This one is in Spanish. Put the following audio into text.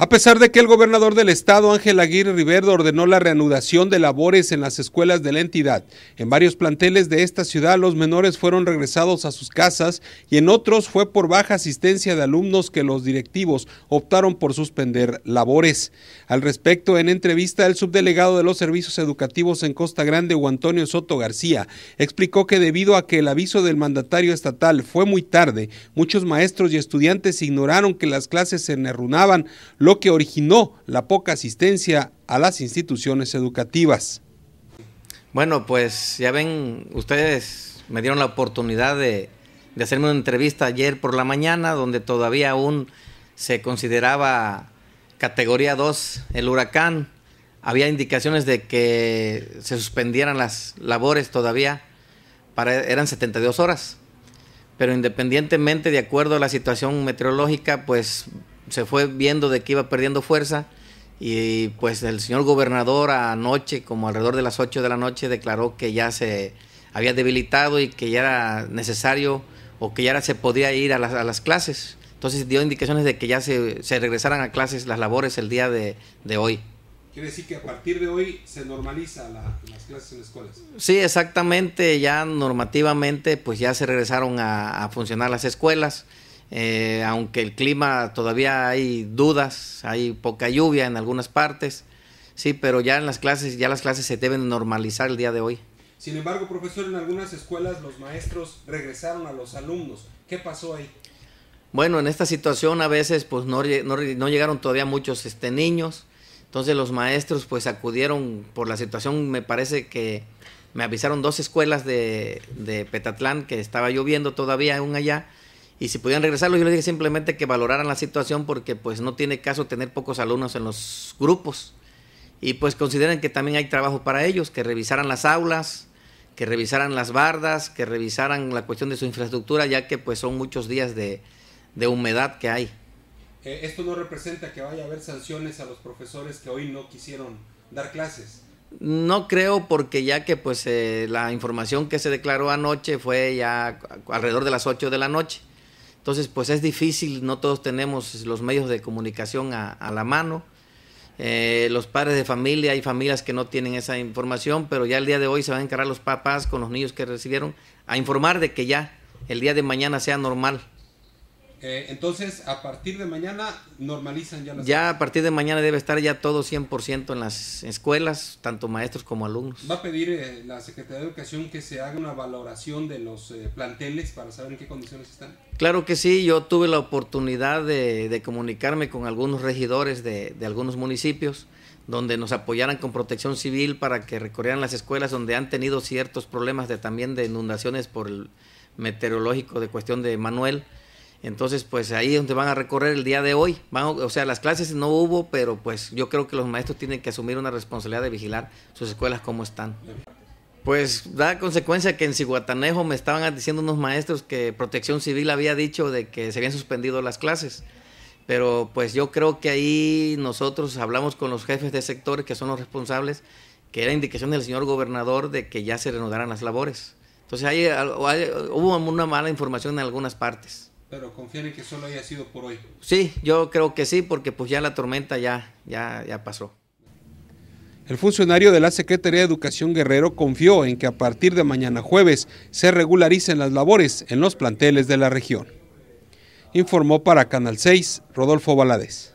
A pesar de que el gobernador del estado, Ángel Aguirre Rivero ordenó la reanudación de labores en las escuelas de la entidad, en varios planteles de esta ciudad los menores fueron regresados a sus casas y en otros fue por baja asistencia de alumnos que los directivos optaron por suspender labores. Al respecto, en entrevista, el subdelegado de los servicios educativos en Costa Grande, Juan Antonio Soto García, explicó que debido a que el aviso del mandatario estatal fue muy tarde, muchos maestros y estudiantes ignoraron que las clases se enarrunaban, lo que originó la poca asistencia a las instituciones educativas. Bueno, pues ya ven, ustedes me dieron la oportunidad de, de hacerme una entrevista ayer por la mañana, donde todavía aún se consideraba categoría 2 el huracán. Había indicaciones de que se suspendieran las labores todavía, eran 72 horas. Pero independientemente, de acuerdo a la situación meteorológica, pues se fue viendo de que iba perdiendo fuerza y pues el señor gobernador anoche, como alrededor de las 8 de la noche, declaró que ya se había debilitado y que ya era necesario o que ya se podía ir a las, clases. Entonces dio indicaciones de que ya se, regresaran a clases las labores el día de, hoy. Quiere decir que a partir de hoy se normaliza las clases en escuelas. Sí, exactamente, ya normativamente pues ya se regresaron a, a funcionar las escuelas. Eh, aunque el clima todavía hay dudas, hay poca lluvia en algunas partes, sí, pero ya en las clases, ya las clases se deben normalizar el día de hoy. Sin embargo, profesor, en algunas escuelas los maestros regresaron a los alumnos. ¿Qué pasó ahí? Bueno, en esta situación a veces pues no, llegaron todavía muchos este, niños, entonces los maestros pues acudieron por la situación, me parece que me avisaron dos escuelas de, de Petatlán que estaba lloviendo todavía aún allá, y si pudieran regresarlo, yo les dije simplemente que valoraran la situación porque pues no tiene caso tener pocos alumnos en los grupos. Y pues consideren que también hay trabajo para ellos, que revisaran las aulas, que revisaran las bardas, que revisaran la cuestión de su infraestructura, ya que pues son muchos días de, humedad que hay. Eh, esto no representa que vaya a haber sanciones a los profesores que hoy no quisieron dar clases. No creo porque ya que pues eh, la información que se declaró anoche fue ya alrededor de las 8 de la noche. Entonces, pues es difícil, no todos tenemos los medios de comunicación a, la mano. Eh, los padres de familia, hay familias que no tienen esa información, pero ya el día de hoy se van a encarar los papás con los niños que recibieron a informar de que ya el día de mañana sea normal eh, entonces, a partir de mañana normalizan ya las... Ya a partir de mañana debe estar ya todo 100% en las escuelas, tanto maestros como alumnos. Va a pedir eh, la Secretaría de Educación que se haga una valoración de los eh, planteles para saber en qué condiciones están. Claro que sí, yo tuve la oportunidad de, comunicarme con algunos regidores de, algunos municipios donde nos apoyaran con protección civil para que recorrieran las escuelas donde han tenido ciertos problemas de, también de inundaciones por el meteorológico de cuestión de Manuel. Entonces, pues ahí es donde van a recorrer el día de hoy. o sea, las clases no hubo, pero pues yo creo que los maestros tienen que asumir una responsabilidad de vigilar sus escuelas cómo están. Pues da consecuencia que en Ciguatanejo me estaban diciendo unos maestros que Protección Civil había dicho de que se habían suspendido las clases. Pero pues yo creo que ahí nosotros hablamos con los jefes de sectores que son los responsables, que era indicación del señor gobernador de que ya se reanudaran las labores. Entonces ahí hubo una mala información en algunas partes. Pero confían en que solo haya sido por hoy. Sí, yo creo que sí, porque pues ya la tormenta ya, ya, pasó. El funcionario de la Secretaría de Educación Guerrero confió en que a partir de mañana jueves se regularicen las labores en los planteles de la región. Informó para Canal 6 Rodolfo Valadez.